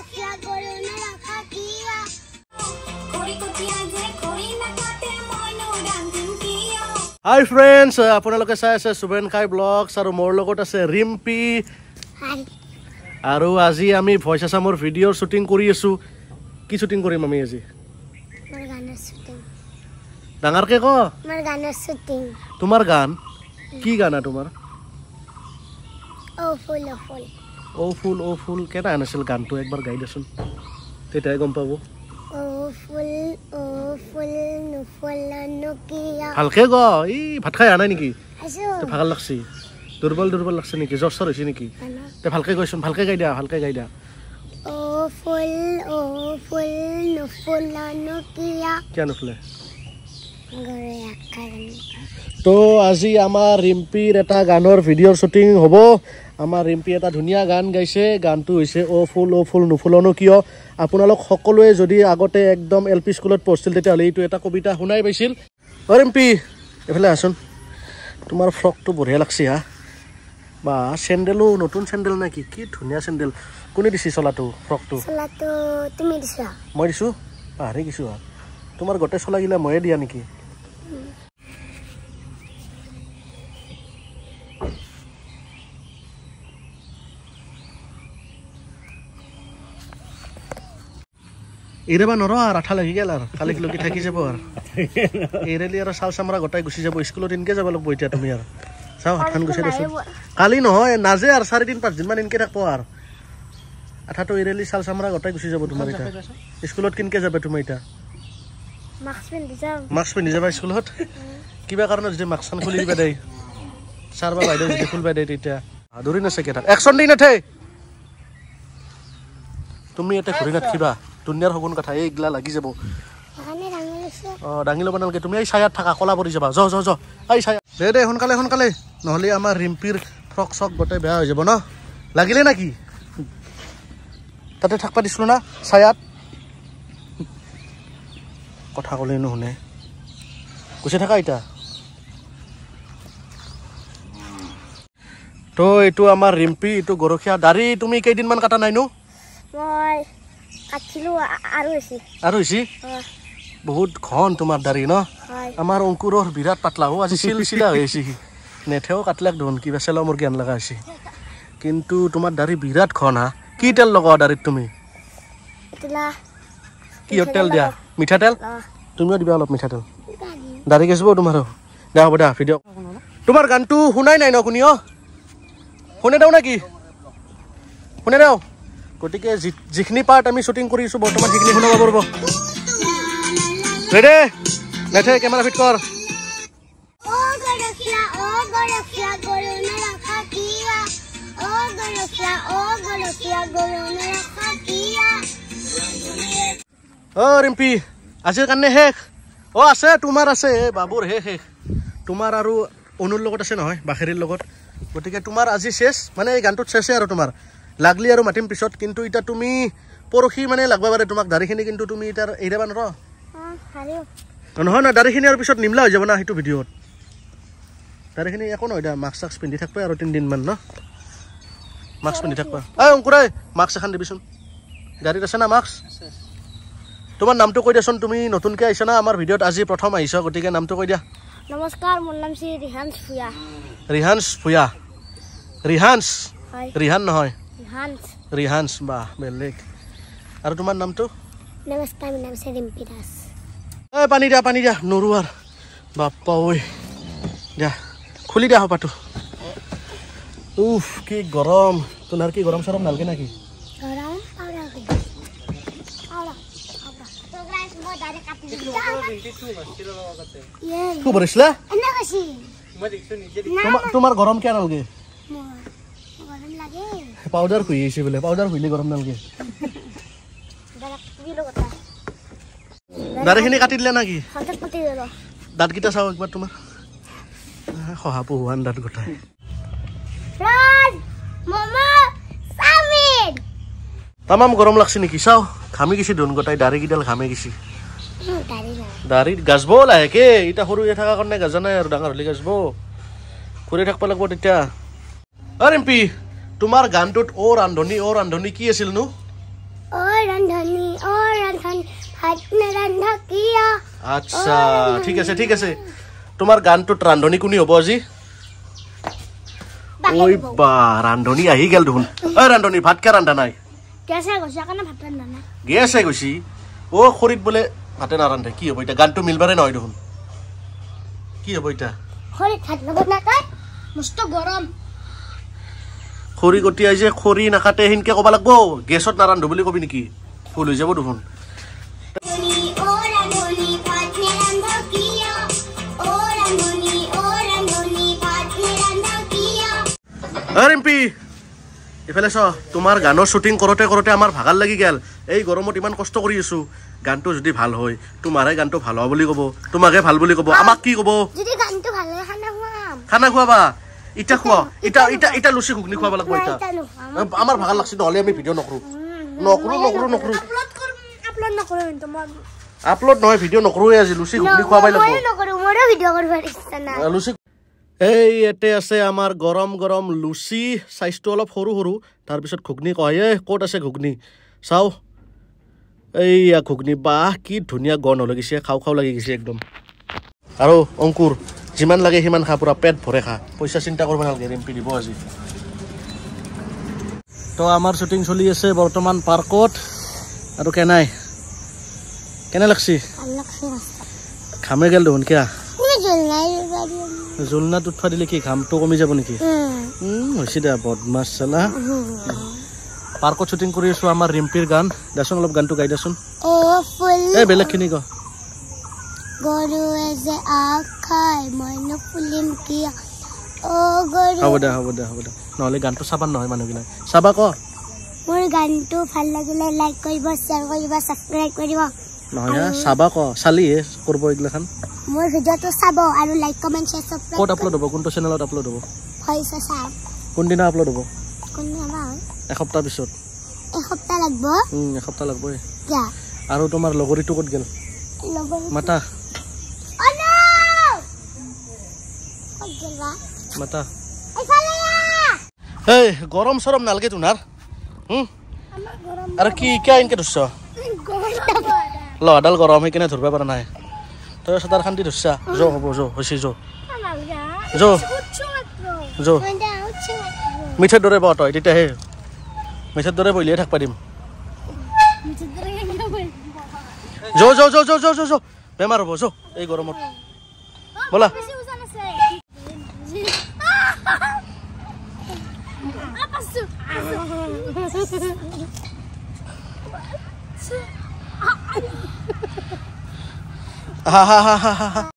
হাই friends আপোনালোকে চাই আছে সুবেন খাই ব্লগছ আৰু মোৰ লগত আছে ৰিম্পি আৰু আজি আমি ভইচ আছামৰ ভিডিঅ' শ্বুটিং কৰি আছোঁ কি শ্বুটিং কৰিম আমি আজি ডাঙৰকে ক তোমাৰ গান কি গানা তোমাৰ ও ফুল ও ফুল কেটা আনিছিল গানটো একবার গাই দেচোন তেতিয়াই গম পাব ভালকে গ ই ভাত খাই আনাই নেকি ভাল লাগছি দুৰ্বল দুৰ্বল লাগছে নেকি জ্বৰ হৈছে নেকি ভালকে গৈছোন ভালকে গাই দিয়া ভালকে গাই দিয়া তো আজি আমাৰ ৰিম্পীৰ এটা গানৰ ভিডিঅ' শ্বুটিং হ'ব আমাৰ ৰিম্পী এটা ধুনীয়া গান গাইছে গানটো হৈছে অ' ফুল অ' ফুল নুফুলনো কিয় আপোনালোক সকলোৱে যদি আগতে একদম এল পি স্কুলত পঢ়িছিল তেতিয়াহ'লে এইটো এটা কবিতা শুনাই পাইছিল অ' ৰিম্পী এইফালে আচোন তোমাৰ ফ্ৰকটো বঢ়িয়া লাগিছে হা বা চেণ্ডেলো নতুন চেণ্ডেল নে কি কি ধুনীয়া চেণ্ডেল কোনে দিছে চলাটো ফ্ৰকটো মই দিছোঁ পাহৰি কিছু হা তোমাৰ গোটেই চলাগিলা ময়ে দিয়া নেকি এৰেবা নৰ আৰু আঠা লাগি গেল আৰু খালি লগি থাকি যাব আৰু এৰেলি আৰু চাল চামৰা গোটাই গুচি যাব স্কুলত এনেকৈ যাব লাগিব এতিয়া তুমি আৰু চাও আঠান গুচাই দিছোঁ কালি নহয় নাযে আৰু চাৰিদিন পাঁচদিনমান এনেকৈ থাকিব আৰু আঠাটো এৰেলি চাল চামৰা গোটাই গুচি যাব তোমাৰ এতিয়া স্কুলত কেনেকৈ যাবা তুমি এতিয়া মাস্ক পিন্ধি যাবা স্কুলত কিবা কাৰণত যদি মাস্কখন খুলি দিবা দেই ছাৰ বা বাইদেউ যদি খুলবা দেই তেতিয়া আদৰি নাচে কেইটা একশ্যন দি নাথে তুমি ইয়াতে ঘূৰি নাথাকিবা ধুনীয়াৰ সগুন কথা এইগিলা লাগি যাব অঁ দাঙি নালাগে তুমি এই ছায়াত থাকা কলা পৰি যাবা যা যা এই ছায়া দে দে সোনকালে সোনকালে নহ'লে আমাৰ ৰিম্পীৰ ফ্ৰক চক গোটেই বেয়া হৈ যাব ন লাগিলে নেকি তাতে থাকবা দিছিলোঁ না ছায়াত কথা ক'লে নুশুনে গুচি থাকা এতিয়া তো এইটো আমাৰ ৰিম্পী এইটো গৰখীয়া দাড়ি তুমি কেইদিনমান কাটা নাইনো মই আৰু বহুত ঘন তোমাৰ দাৰি ন আমাৰ অংকুৰৰ বিৰাট পাতলাও আজি চিল চিলা হৈ আছে নেথেও কাটলাক ধন কিবা চেলাও মোৰ জ্ঞান লগা হৈছে কিন্তু তোমাৰ দাৰি বিৰাট ঘন হা কি তেল লগাও দাৰিত তুমি কি তেল দিয়া মিঠাতেল তুমিও দিবা অলপ মিঠাতেল দাৰি গেছিব তোমাৰ দে হ'ব দে ভিডিঅ' তোমাৰ গানটো শুনাই নাই ন শুনিও শুনে দেও নে কি শুনে দেও গতিকে যিখিনি পাৰ্ট আমি শ্বুটিং কৰিছোঁ বৰ্তমান সেইখিনি শুনাব পাৰিব ৰেডে নেথে কেমেৰা ফিট কৰ ৰিম্পি আজিৰ কাৰণে শেষ অ আছে তোমাৰ আছে এই বাবুৰ শেষ শেষ তোমাৰ আৰু অনুৰ লগত আছে নহয় বাখেৰীৰ লগত গতিকে তোমাৰ আজি চেচ মানে এই গানটোত শেষে আৰু তোমাৰ লাগলি আৰু মাতিম পিছত কিন্তু এতিয়া তুমি পৰহি মানে লাগবা পাৰে তোমাক দাড়িখিনি কিন্তু তুমি এতিয়া এৰিবা নৰ নহয় নহয় দাড়িখিনি আৰু পিছত নিমলা হৈ যাব না সেইটো ভিডিঅ'ত দাড়িখিনি একো নহয় এতিয়া মাস্ক চাক্স পিন্ধি থাকিব আৰু তিনিদিনমান ন মাস্ক পিন্ধি থাকিব অঁ অংকুৰাই মাস্ক এখন দিবিচোন গাড়ীত আছে না মাস্ক তোমাৰ নামটো কৈ দিয়াচোন তুমি নতুনকৈ আহিছা না আমাৰ ভিডিঅ'ত আজি প্ৰথম আহিছা গতিকে নামটো কৈ দিয়া নমস্কাৰ মোৰ নাম শ্ৰী ৰিহান্স ভূঞা ৰিহান্স ভূঞা ৰিহান্স ৰিহান নহয় Rihans. Rihans mbah milik. Ada cuma enam tuh? Nama saya nama saya Limpidas. Eh panida panida Nurwar bapak woi ya kuli dah apa tuh? Uf, ki gorom. Tuh nar ki gorom serem nalgin lagi. Gorom, apa Apa? Apa? Iya, iya. Tuh guys, mau dari kapan? Kau beres lah? Enak sih. Tumar gorom kian nalgin? Mau. Powder খুহি বোলে powder তোমাৰ শহা পহুৱান দাঁত গৰম লাগছে নেকি চাওঁ ঘামি গৈছে দোন গোটাই দাঁড়িকেইডাল ঘামে গৈছে দাঁড়িত গাজব লাহেকে এতিয়া সৰু হৈ থকাৰ কাৰণে গাজা নাই আৰু ডাঙৰ হ'লে গাজব ঘূৰি থাকিব লাগিব তেতিয়া অ ৰিম্পী তোমাৰ গানটোত অ ৰান্ধনি অ ৰান্ধনি কি আছিল নো আচ্ছা ঠিক আছে ঠিক আছে তোমাৰ গানটোত ৰান্ধনি কোনে হব আজি ৰান্ধনি আহি গেল দেখোন ঐ ৰান্ধনি ভাত কে ৰান্ধা নাই গেছ আহি গৈছি অ খৰিত বোলে ভাতে নাৰান্ধে কি হব এতিয়া গানটো মিলবাৰে নহয় দেখোন কি হব এতিয়া খৰি কটিয়াই যে খৰি নাকাটে সেনেকে কব লাগব গেছত নাৰান্ধো বুলি কবি নেকি ফুল হৈ যাব দুখন এম্পি এইফালে চ তোমাৰ গানৰ শ্বুটিং কৰোঁতে কৰোঁতে আমাৰ ভাগাল লাগি গেল এই গৰমত ইমান কষ্ট কৰি আছো গানটো যদি ভাল হয় তোমাৰহে গানটো ভাল হোৱা বুলি ক'ব তোমাকে ভাল বুলি ক'ব আমাক কি ক'ব খানা খোৱাবা ইটা খোৱা ইটা ইটা ইটা লুচি খুক খোৱাব লাগিব ইটা আমাৰ ভাগৰ লাগিছে নহ'লে আমি ভিডিঅ' নকৰো নকৰো নকৰো নকৰো আপলোড নহয় ভিডিঅ' নকৰোৱে আজি লুচি খুক খোৱাব লাগিব লুচি এই ইয়াতে আছে আমাৰ গৰম গৰম লুচি চাইজটো অলপ সৰু সৰু তাৰপিছত ঘুগনি কয় এই ক'ত আছে ঘুগনি চাও এইয়া ঘুগনি বাহ কি ধুনীয়া গন হৈ গৈছে খাও খাও লাগি গৈছে একদম আৰু অংকুৰ যিমান লাগে সিমান খা পুৰা পেট ভৰে খা পইচা চিন্তা কৰিব নালাগে ৰেম্পি দিব আজি তো আমাৰ শ্বুটিং চলি আছে বৰ্তমান পাৰ্কত আৰু কেনাই কেনে লাগছি ঘামে গেল দেখোন কিয়া জোলনাত উঠা দিলে কি ঘামটো কমি যাব নেকি হৈছে দে বদমাছ চালা পাৰ্কত শ্বুটিং কৰি আছো আমাৰ ৰিম্পীৰ গান দাচোন অলপ গানটো গাই দেচোন এই বেলেগখিনি কয় গৰু যে আখাই মই নুফুলিম কিয় অ গৰু হ'ব দে হ'ব দে হ'ব দে নহলে গানটো চাবা নহয় মানুহবিলাক চাবা ক মোৰ গানটো ভাল লাগিলে লাইক কৰিব শ্বেয়াৰ কৰিব ছাবস্ক্ৰাইব কৰিব নহয় চাবা ক চালি কৰিব এগলাখান মই ভিডিঅটো চাব আৰু লাইক কমেন্ট শ্বেয়াৰ ছাবস্ক্ৰাইব কৰিব ক'ত আপলোড হ'ব কোনটো চেনেলত আপলোড হ'ব হয় চাব কোনদিনা আপলোড হ'ব কোনদিনা এসপ্তাহ পিছত এসপ্তাহ লাগিব এসপ্তাহ লাগিব আৰু তোমাৰ লগৰীটো ক'ত গেল মাতা মাত এই গরম সরম নালগে তোনার হুম কি কিয় ইনকে ধরছ ল আডাল গরম হয়ে কেনে ধরবে পারে নাই তই সাতার খান্তি ধরছ জো হব জো হইছি জো জো জো মিঠের দরে বট এটা হে মিঠের দরে বইলিয়ে থাক পারিম জো জো জো হব জো এই গরমত বলা 아, 봤어. 아하하하하 아빠 아, 아, 아, 아